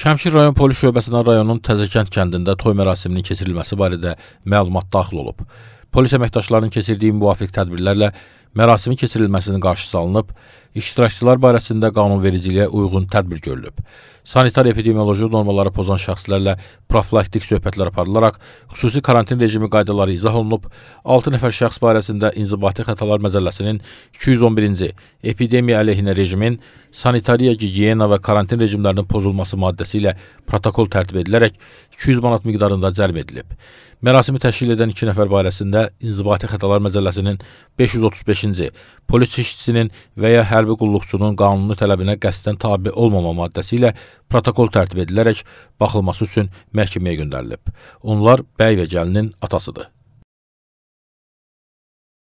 Şəmkir rayon polis şöbəsindən rayonun Təzəkənd kəndində toy mərasiminin keçirilməsi barədə məlumat daxil olub. Polis əməkdaşlarının keçirdiyi müvafiq tədbirlərlə mərasimi keçirilməsinin qarşısı alınıb, iştirakçılar barəsində qanunvericiliyə uyğun tədbir görülüb. Sanitar epidemioloji normaları pozan şəxslərlə profilaktik söhbətlər aparılaraq xüsusi karantin rejimi qaydaları izah olunub, 6 nəfər şəxs barəsində inzibati xətalar məcəlləsinin 211-ci epidemiya əleyhinə rejimin sanitariya, gigiyena və karantin rejimlərinin pozulması maddəsi ilə protokol tərtib edilərək 200 manat miqdarında cəlb edilib. Mərasimi təşkil edən 2 nəfər barəsində inzibati xətalar məcəlləsinin 535 15-ci. Polis işçisinin və ya hərbi qulluqçunun qanuni tələbinə qəsdən tabi olmama maddəsi ilə protokol tərtib edilərək baxılması üçün məhkəməyə göndərilib. Onlar bəy və gəlinin atasıdır.